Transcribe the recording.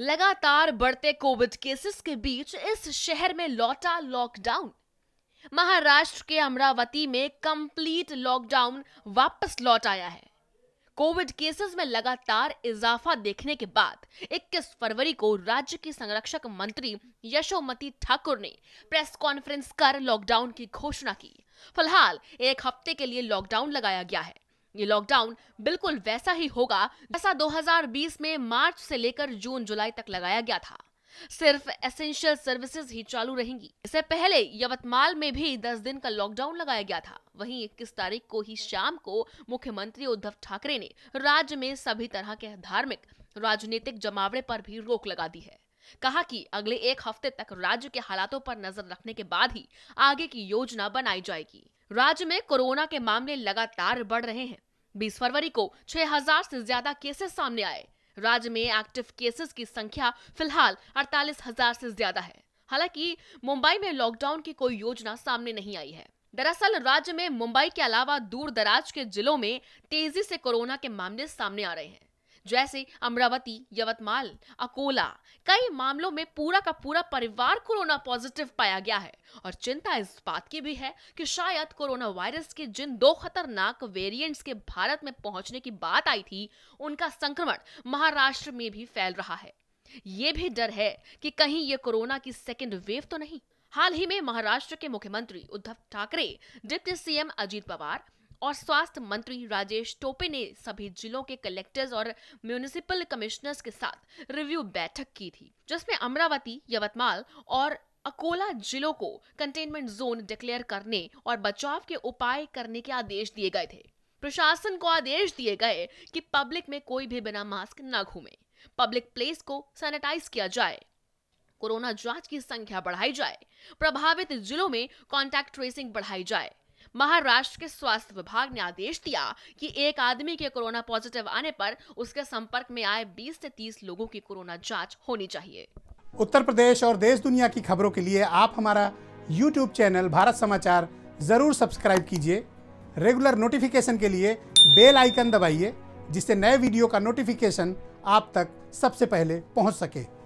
लगातार बढ़ते Covid cases के बीच इस शहर में लौटा लॉकडाउन महाराष्ट्र के अमरावती में कंप्लीट लॉकडाउन वापस लौट आया है कोविड केसेस में लगातार इजाफा देखने के बाद 21 फरवरी को राज्य की संरक्षक मंत्री यशोमती ठाकुर ने प्रेस कॉन्फ्रेंस कर लॉकडाउन की घोषणा की फिलहाल एक हफ्ते के लिए लॉकडाउन लगाया गया है ये लॉकडाउन बिल्कुल वैसा ही होगा जैसा 2020 में मार्च से लेकर जून जुलाई तक लगाया गया था सिर्फ एसेंशियल सर्विसेज ही चालू रहेंगी इससे पहले यवतमाल में भी 10 दिन का लॉकडाउन लगाया गया था वहीं 21 तारीख को ही शाम को मुख्यमंत्री उद्धव ठाकरे ने राज्य में सभी तरह के धार्मिक राजनीतिक जमावड़े पर भी रोक लगा दी है कहा कि अगले एक हफ्ते तक राज्य के हालातों पर नजर रखने के बाद ही आगे की योजना बनाई जाएगी राज्य में कोरोना के मामले लगातार बढ़ रहे हैं 20 फरवरी को 6000 से ज्यादा केसेस सामने आए राज्य में एक्टिव केसेस की संख्या फिलहाल अड़तालीस हजार से ज्यादा है हालांकि मुंबई में लॉकडाउन की कोई योजना सामने नहीं आई है दरअसल राज्य में मुंबई के अलावा दूर दराज के जिलों में तेजी से कोरोना के मामले सामने आ रहे हैं जैसे अमरावती यवतमाल अकोला कई मामलों में पूरा का पूरा परिवार कोरोना पॉजिटिव पाया गया है और चिंता इस बात की भी है कि शायद कोरोना वायरस के जिन दो खतरनाक वेरिएंट्स के भारत में पहुंचने की बात आई थी उनका संक्रमण महाराष्ट्र में भी फैल रहा है ये भी डर है कि कहीं ये कोरोना की सेकेंड वेव तो नहीं हाल ही में महाराष्ट्र के मुख्यमंत्री उद्धव ठाकरे डिप्टी सीएम अजीत पवार और स्वास्थ्य मंत्री राजेश टोपे ने सभी जिलों के कलेक्टर्स और म्यूनिसिपल कमिश्नर्स के साथ रिव्यू बैठक की थी जिसमें अमरावती यवतमाल और अकोला जिलों को कंटेनमेंट जोन डिक्लेयर करने और बचाव के उपाय करने के आदेश दिए गए थे प्रशासन को आदेश दिए गए कि पब्लिक में कोई भी बिना मास्क न घूमे पब्लिक प्लेस को सैनिटाइज किया जाए कोरोना जांच की संख्या बढ़ाई जाए प्रभावित जिलों में कॉन्टैक्ट ट्रेसिंग बढ़ाई जाए महाराष्ट्र के स्वास्थ्य विभाग ने आदेश दिया कि एक आदमी के कोरोना पॉजिटिव आने पर उसके संपर्क में आए 20 से 30 लोगों की कोरोना जांच होनी चाहिए उत्तर प्रदेश और देश दुनिया की खबरों के लिए आप हमारा यूट्यूब चैनल भारत समाचार जरूर सब्सक्राइब कीजिए रेगुलर नोटिफिकेशन के लिए बेल आइकन दबाइए जिससे नए वीडियो का नोटिफिकेशन आप तक सबसे पहले पहुंच सके